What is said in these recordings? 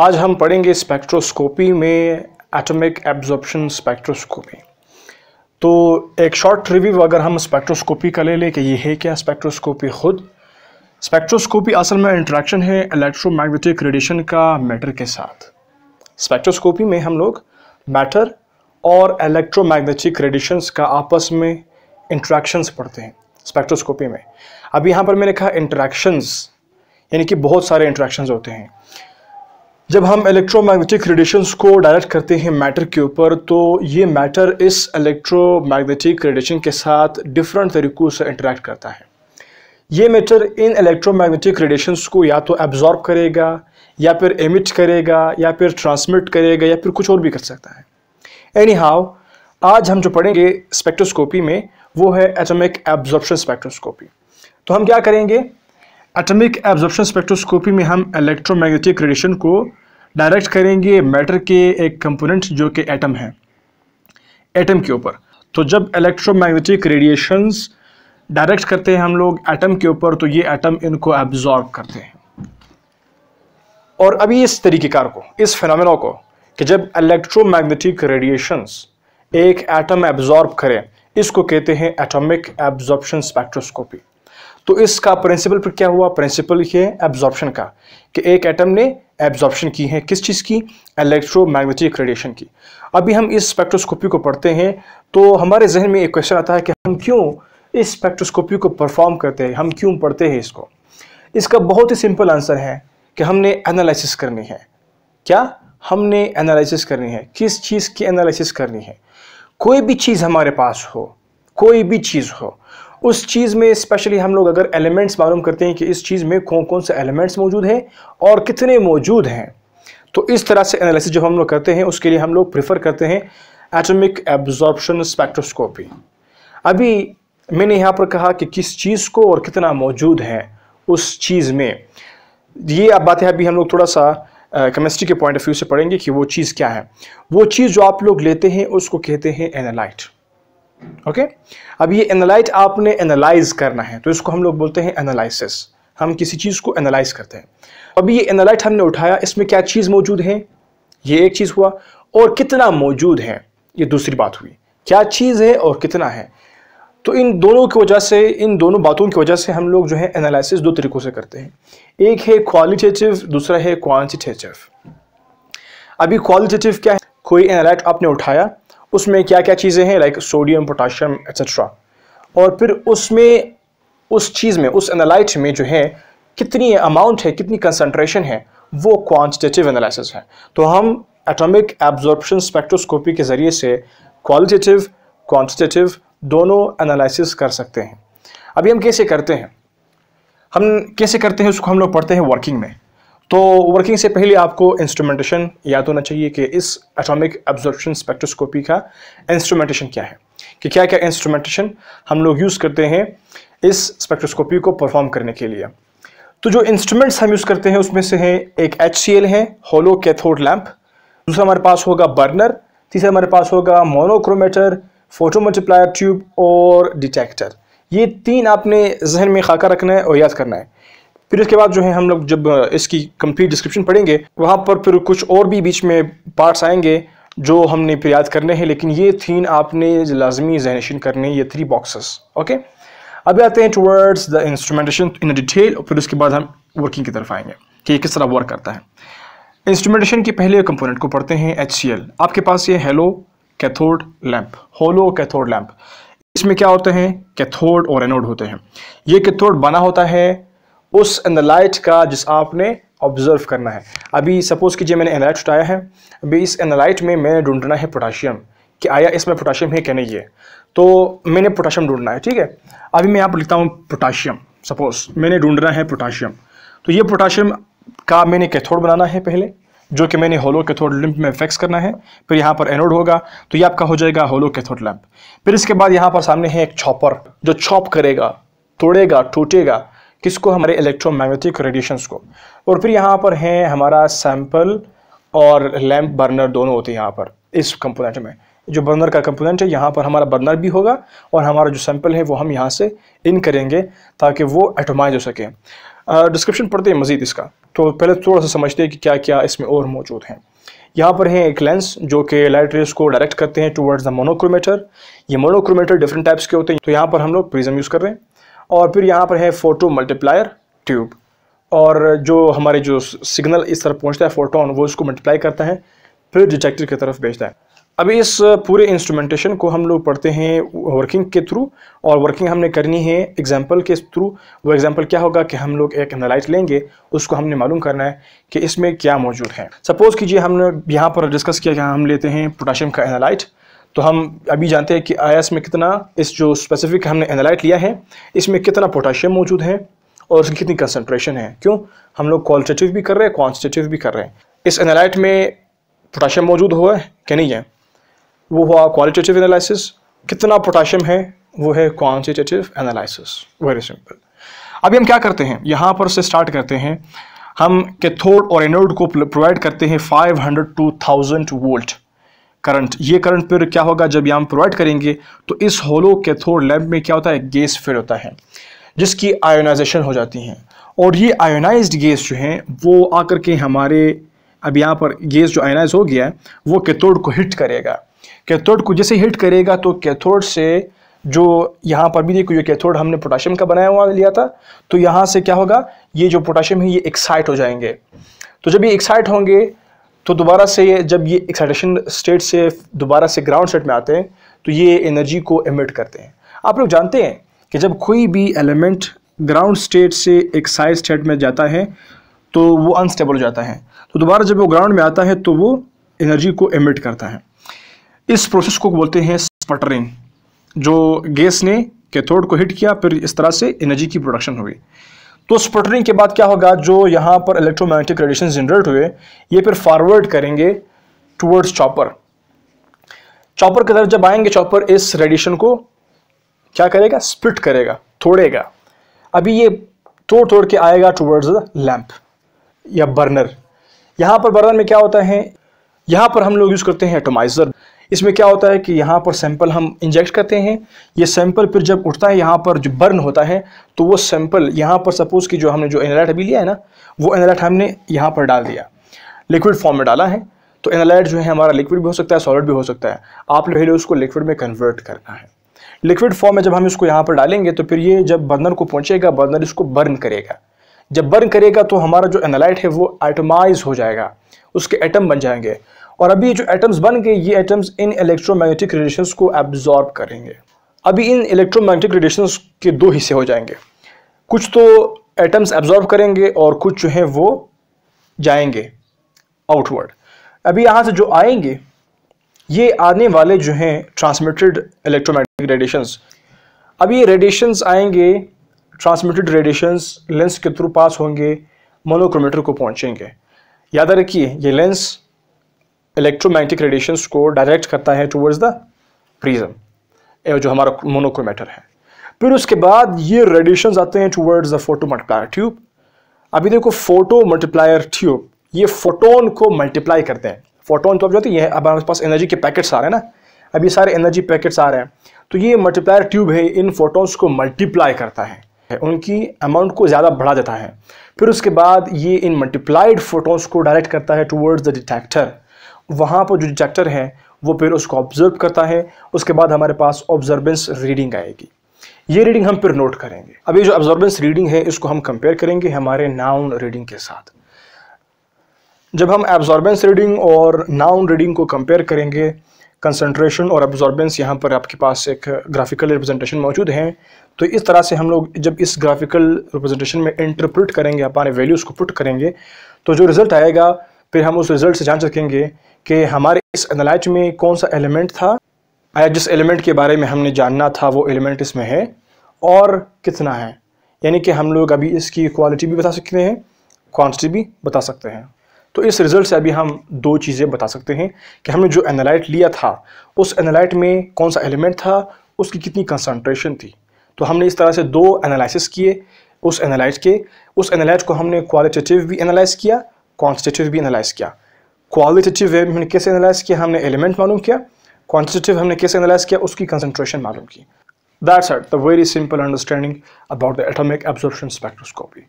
आज हम पढ़ेंगे स्पेक्ट्रोस्कोपी में एटॉमिक एब्जॉर्प्शन स्पेक्ट्रोस्कोपी तो एक शॉर्ट रिव्यू अगर हम स्पेक्ट्रोस्कोपी का ले लें कि ये है क्या स्पेक्ट्रोस्कोपी खुद स्पेक्ट्रोस्कोपी असल में इंट्रैक्शन है इलेक्ट्रोमैग्नेटिक रेडिएशन का मैटर के साथ स्पेक्ट्रोस्कोपी में हम लोग मैटर और इलेक्ट्रोमैग्नेटिक रेडिएशंस का आपस में इंट्रैक्शंस पढ़ते हैं स्पेक्ट्रोस्कोपी में अब यहाँ पर मैंने कहा इंट्रैक्शंस यानी कि बहुत सारे इंट्रैक्शंस होते हैं जब हम इलेक्ट्रोमैग्नेटिक रेडिएशंस को डायरेक्ट करते हैं मैटर के ऊपर तो ये मैटर इस इलेक्ट्रोमैग्नेटिक रेडिएशन के साथ डिफरेंट तरीक़ों से इंटरेक्ट करता है ये मैटर इन इलेक्ट्रोमैग्नेटिक रेडिएशंस को या तो एब्जॉर्ब करेगा या फिर एमिट करेगा या फिर ट्रांसमिट करेगा या फिर कुछ और भी कर सकता है एनी हाउ आज हम जो पढ़ेंगे स्पेक्ट्रोस्कोपी में वो है एटमिक एब्जॉर्प्शन स्पेक्ट्रोस्कोपी तो हम क्या करेंगे एटॉमिक एब्जॉर्प्शन स्पेक्ट्रोस्कोपी में हम इलेक्ट्रोमैग्नेटिक रेडिएशन को डायरेक्ट करेंगे मैटर के एक कंपोनेंट जो कि एटम है एटम के ऊपर तो जब इलेक्ट्रोमैग्नेटिक रेडिएशंस डायरेक्ट करते हैं हम लोग एटम के ऊपर तो ये एटम इनको एब्जॉर्ब करते हैं और अभी इस तरीक़ेकार को इस फिनमिना को कि जब इलेक्ट्रोमैग्नेटिक रेडिएशंस एक एटम एब्जॉर्ब करें इसको कहते हैं एटॉमिक एब्जॉर्प्शन स्पेक्ट्रोस्कोपी तो इसका प्रिंसिपल पर क्या हुआ प्रिंसिपल ये एब्जॉर्प्शन का कि एक एटम ने एब्जॉर्प्शन की है किस चीज़ की इलेक्ट्रोमैग्नेटिक रेडिएशन की अभी हम इस स्पेक्ट्रोस्कोपी को पढ़ते हैं तो हमारे जहन में एक क्वेश्चन आता है कि हम क्यों इस स्पेक्ट्रोस्कोपी को परफॉर्म करते हैं हम क्यों पढ़ते हैं इसको इसका बहुत ही सिंपल आंसर है कि हमने एनालिसिस करनी है क्या हमने एनालिसिस करनी है किस चीज़ की एनालिसिस करनी है कोई भी चीज़ हमारे पास हो कोई भी चीज़ हो उस चीज़ में स्पेशली हम लोग अगर एलिमेंट्स मालूम करते हैं कि इस चीज़ में कौन कौन से एलिमेंट्स मौजूद हैं और कितने मौजूद हैं तो इस तरह से एनालिसिस जब हम लोग करते हैं उसके लिए हम लोग प्रेफर करते हैं एटॉमिक एब्जॉर्प्शन स्पेक्ट्रोस्कोपी अभी मैंने यहाँ पर कहा कि किस चीज़ को और कितना मौजूद है उस चीज़ में ये आप बातें अभी हम लोग थोड़ा सा केमिस्ट्री के पॉइंट ऑफ व्यू से पढ़ेंगे कि वो चीज़ क्या है वो चीज़ जो आप लोग लेते हैं उसको कहते हैं एनालाइट ओके अब ये एनालाइट आपने एनालाइज करना है तो इसको हम लोग बोलते हैं एनालिसिस हम किसी चीज़ को एनालाइज करते हैं अभी ये एनालाइट हमने उठाया इसमें क्या चीज़ मौजूद है ये एक चीज़ हुआ और कितना मौजूद है ये दूसरी बात हुई क्या चीज़ है और कितना है तो इन दोनों की वजह से इन दोनों बातों की वजह से हम लोग जो है एनालिसिस दो तरीक़ों से करते हैं एक है क्वालिटेटिव दूसरा है क्वान्टिटेटिव अभी क्वालिटेटिव क्या है कोई एनालाइट आपने उठाया उसमें क्या क्या चीज़ें हैं लाइक सोडियम पोटाशियम एक्सेट्रा और फिर उसमें उस चीज़ में उस एनालाइट में जो है कितनी अमाउंट है कितनी कंसनट्रेशन है वो क्वान्टिटेटिव एनालिसिस है तो हम एटॉमिक एब्जॉर्प्शन स्पेक्ट्रोस्कोपी के ज़रिए से क्वालिटेटिव क्वान्टिटेटिव दोनों एनालिसिस कर सकते हैं अभी हम कैसे करते हैं हम कैसे करते हैं उसको हम लोग पढ़ते हैं वर्किंग में तो वर्किंग से पहले आपको इंस्ट्रूमेंटेशन याद होना चाहिए कि इस एटॉमिक एब्जॉर्प्शन स्पेक्ट्रोस्कोपी का इंस्ट्रूमेंटेशन क्या है कि क्या क्या इंस्ट्रूमेंटेशन हम लोग यूज़ करते हैं इस स्पेक्ट्रोस्कोपी को परफॉर्म करने के लिए तो जो इंस्ट्रूमेंट्स हम यूज़ करते हैं उसमें से हैं एक एच सी एल है होलो कैथोड लैम्प दूसरा हमारे पास होगा बर्नर तीसरा हमारे पास होगा मोनोक्रोमेटर फोटो मल्टीप्लायर ट्यूब और डिटेक्टर ये तीन आपने जहन में खाका रखना है और याद करना है फिर इसके बाद जो है हम लोग जब इसकी कंप्लीट डिस्क्रिप्शन पढ़ेंगे वहाँ पर फिर कुछ और भी बीच में पार्ट्स आएंगे जो हमने फिर याद करने हैं लेकिन ये थीन आपने लाजमी जहनशन करने ये थ्री बॉक्सेस ओके अब आते हैं towards the instrumentation in detail और फिर उसके बाद हम वर्किंग की तरफ आएंगे कि ये किस तरह वर्क करता है इंस्ट्रूमेंटेशन के पहले कंपोनेंट को पढ़ते हैं एच आपके पास ये hollow cathode lamp hollow cathode lamp इसमें क्या होते हैं कैथोड और एनोड होते हैं ये कैथोड बना होता है उस एनालाइट का जिस आपने ऑब्ज़र्व करना है अभी सपोज़ कीजिए मैंने एनालाइट उठाया है अभी इस एनालाइट में मैंने ढूंढना है पोटाशियम कि आया इसमें पोटाशियम है क्या नहीं है तो मैंने पोटाशियम ढूंढना है ठीक है अभी मैं यहाँ पर लिखता हूँ पोटाशियम सपोज़ मैंने ढूंढना है पोटाशियम तो ये पोटाशियम का मैंने कैथोड बनाना है पहले जो कि मैंने होलो कैथोड लैंप में फिक्स करना है फिर यहाँ पर एनोड होगा तो ये आपका हो जाएगा होलो कैथोड लैम्प फिर इसके बाद यहाँ पर सामने है एक छॉपर जो छॉप करेगा तोड़ेगा टूटेगा किसको हमारे इलेक्ट्रोमैग्नेटिक रेडिएशंस को और फिर यहाँ पर हैं हमारा सैम्पल और लैम्प बर्नर दोनों होते हैं यहाँ पर इस कंपोनेंट में जो बर्नर का कंपोनेंट है यहाँ पर हमारा बर्नर भी होगा और हमारा जो सैंपल है वो हम यहाँ से इन करेंगे ताकि वो एटोमाइज हो सके डिस्क्रिप्शन पढ़ते हैं मज़ीद इसका तो पहले थोड़ा सा समझते हैं कि क्या क्या इसमें और मौजूद हैं यहाँ पर है एक लेंस जो कि लाइट रेस को डायरेक्ट करते हैं टुवर्ड्स द मोनोक्रोमीटर ये मोनोक्रोमीटर डिफरेंट टाइप्स के होते हैं तो यहाँ पर हम लोग प्रिज्म यूज़ कर रहे हैं और फिर यहाँ पर है फ़ोटो मल्टीप्लायर ट्यूब और जो हमारे जो सिग्नल इस तरफ पहुँचता है फोटोन वो इसको मल्टीप्लाई करता है फिर डिटेक्टर की तरफ भेजता है अभी इस पूरे इंस्ट्रूमेंटेशन को हम लोग पढ़ते हैं वर्किंग के थ्रू और वर्किंग हमने करनी है एग्जाम्पल के थ्रू वो एग्जाम्पल क्या होगा कि हम लोग एक एनालाइट लेंगे उसको हमने मालूम करना है कि इसमें क्या मौजूद है सपोज़ कीजिए हमने यहाँ पर डिस्कस किया कि हम लेते हैं पोटाशियम का एनालाइट तो हम अभी जानते हैं कि आयास में कितना इस जो स्पेसिफिक हमने एनालाइट लिया है इसमें कितना पोटाशियम मौजूद है और उसकी कितनी कंसनट्रेशन है क्यों हम लोग क्वालिटेटिव भी कर रहे हैं क्वान्टिटेटिव भी कर रहे हैं इस एनालाइट में पोटाशियम मौजूद हुआ है कि नहीं है वो हुआ क्वालिटेटिव एनालिसिस कितना पोटाशियम है वो है क्वान्टिटेटिव एनालिसिस वेरी सिंपल अभी हम क्या करते हैं यहाँ पर से स्टार्ट करते हैं हम कैथोड और एनोड को प्रोवाइड करते हैं 500 टू 1000 वोल्ट करंट ये करंट पर क्या होगा जब यहाँ प्रोवाइड करेंगे तो इस होलो कैथोड लैम्प में क्या होता है गैस फिल होता है जिसकी आयोनाइजेशन हो जाती है और ये आयोनाइज्ड गैस जो है वो आकर के हमारे अब यहाँ पर गैस जो आयोनाइज हो गया है वो कैथोड को हिट करेगा कैथोड को जैसे हिट करेगा तो कैथोड से जो यहाँ पर भी देखो ये कैथोड हमने पोटाशियम का बनाया हुआ लिया था तो यहाँ से क्या होगा ये जो पोटाशियम है ये एक्साइट हो जाएंगे तो जब ये एक्साइट होंगे तो दोबारा से ये जब ये एक्साइटेशन स्टेट से दोबारा से ग्राउंड स्टेट में आते हैं तो ये एनर्जी को एमिट करते हैं आप लोग जानते हैं कि जब कोई भी एलिमेंट ग्राउंड स्टेट से एक्साइज स्टेट में जाता है तो वो अनस्टेबल हो जाता है तो दोबारा जब वो ग्राउंड में आता है तो वो एनर्जी को एमिट करता है इस प्रोसेस को बोलते हैं स्पटरिंग जो गैस ने कैथोड को हिट किया फिर इस तरह से एनर्जी की प्रोडक्शन हुई तो स्पटरिंग के बाद क्या होगा जो यहाँ पर इलेक्ट्रोमैग्नेटिक रेडिएशन जनरेट हुए ये फिर फॉरवर्ड करेंगे टूवर्ड्स चॉपर चॉपर की तरफ जब आएंगे चॉपर इस रेडिएशन को क्या करेगा स्प्लिट करेगा तोड़ेगा अभी ये तोड़ तोड़ के आएगा टूवर्ड्स लैंप या बर्नर यहाँ पर बर्नर में क्या होता है यहाँ पर हम लोग यूज़ करते हैं एटोमाइज़र इसमें क्या होता है कि यहाँ पर सैंपल हम इंजेक्ट करते हैं ये सैंपल फिर जब उठता है यहाँ पर जो बर्न होता है तो वो सैंपल यहाँ पर सपोज़ कि जो हमने जो एनालाइट अभी लिया है ना वो एनालाइट हमने यहाँ पर डाल दिया लिक्विड फॉर्म में डाला है तो एनालाइट जो है हमारा लिक्विड भी हो सकता है सॉलिड भी हो सकता है आप पहले उसको लिक्विड में कन्वर्ट करना है लिक्विड फॉर्म में जब हम इसको यहाँ पर डालेंगे तो फिर ये जब बर्नर को पहुँचेगा बर्नर इसको बर्न करेगा जब बर्न करेगा तो हमारा जो एनालाइट है वो आइटमाइज हो जाएगा उसके एटम बन जाएंगे और अभी जो एटम्स बन गए ये एटम्स इन इलेक्ट्रोमैग्नेटिक रेडिएशंस को एब्जॉर्ब करेंगे अभी इन इलेक्ट्रोमैग्नेटिक रेडिएशंस के दो हिस्से हो जाएंगे कुछ तो एटम्स एब्जॉर्ब करेंगे और कुछ जो हैं वो जाएंगे आउटवर्ड अभी यहाँ से जो आएंगे ये आने वाले जो हैं ट्रांसमिटेड इलेक्ट्रोमैग्नेटिक रेडिएशंस अभी ये रेडिएशंस आएंगे ट्रांसमिटेड रेडिएशंस लेंस के थ्रू पास होंगे मोनोक्रोमीटर को पहुंचेंगे याद रखिए ये लेंस इलेक्ट्रोमैग्नेटिक रेडिएशन को डायरेक्ट करता है टूवर्ड्स द प्रिज्म जो हमारा मोनोक्रोमेटर है फिर उसके बाद ये रेडिएशन आते हैं towards the photo multiplier tube अभी देखो फोटो मल्टीप्लायर ट्यूब ये फोटोन को मल्टीप्लाई करते हैं फोटोन तो अब जाते हैं अब हमारे पास एनर्जी के पैकेट्स आ रहे हैं ना अब ये सारे एनर्जी पैकेट्स आ रहे हैं तो ये मल्टीप्लायर ट्यूब है इन फोटोन्स को मल्टीप्लाई करता है उनकी अमाउंट को ज़्यादा बढ़ा देता है फिर उसके बाद ये इन मल्टीप्लाइड फोटोन्स को डायरेक्ट करता है टूवर्ड्स द डिटेक्टर वहाँ पर जो डिटेक्टर है वो फिर उसको ऑब्जर्व करता है उसके बाद हमारे पास ऑब्जर्वेंस रीडिंग आएगी ये रीडिंग हम फिर नोट करेंगे अब ये जो ऑब्जर्वेंस रीडिंग है इसको हम कंपेयर करेंगे हमारे नाउन रीडिंग के साथ जब हम एब्जॉर्बेंस रीडिंग और नाउन रीडिंग को कंपेयर करेंगे कंसंट्रेशन और एब्जॉर्बेंस यहाँ पर आपके पास एक ग्राफिकल रिप्रेजेंटेशन मौजूद है तो इस तरह से हम लोग जब इस ग्राफिकल रिप्रेजेंटेशन में इंटरप्रिट करेंगे अपने वैल्यूज़ को पुट करेंगे तो जो रिज़ल्ट आएगा फिर हम उस रिज़ल्ट से जान सकेंगे कि हमारे इस एनालाइज में कौन सा एलिमेंट था या जिस एलिमेंट के बारे में हमने जानना था वो एलिमेंट इसमें है और कितना है यानी कि हम लोग अभी इसकी क्वालिटी भी बता सकते हैं क्वान्टिटी भी बता सकते हैं तो इस रिज़ल्ट से अभी हम दो चीज़ें बता सकते हैं कि हमने जो एनालाइट लिया था उस एनालाइट में कौन सा एलिमेंट था उसकी कितनी कंसनट्रेशन थी तो हमने इस तरह से दो एनालिसिस किए उस एनालाइट के उस एनालाइट को हमने क्वालिटेटिव भी एनालाइज किया क्वान्टिटेटिव भी एनालाइज किया क्वालिटेटिव वे में हमने कैसे एनालाइज किया हमने एलिमेंट मालूम किया क्वान्टिटेटिव हमने कैसे एनालाइज किया उसकी कंसनट्रेशन मालूम की that's at the very simple understanding about the atomic absorption spectroscopy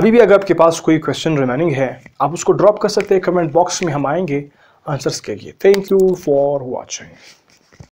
अभी भी अगर आपके पास कोई क्वेश्चन रिमेनिंग है आप उसको ड्रॉप कर सकते हैं कमेंट बॉक्स में हम आएंगे आंसर्स के लिए थैंक यू फॉर वॉचिंग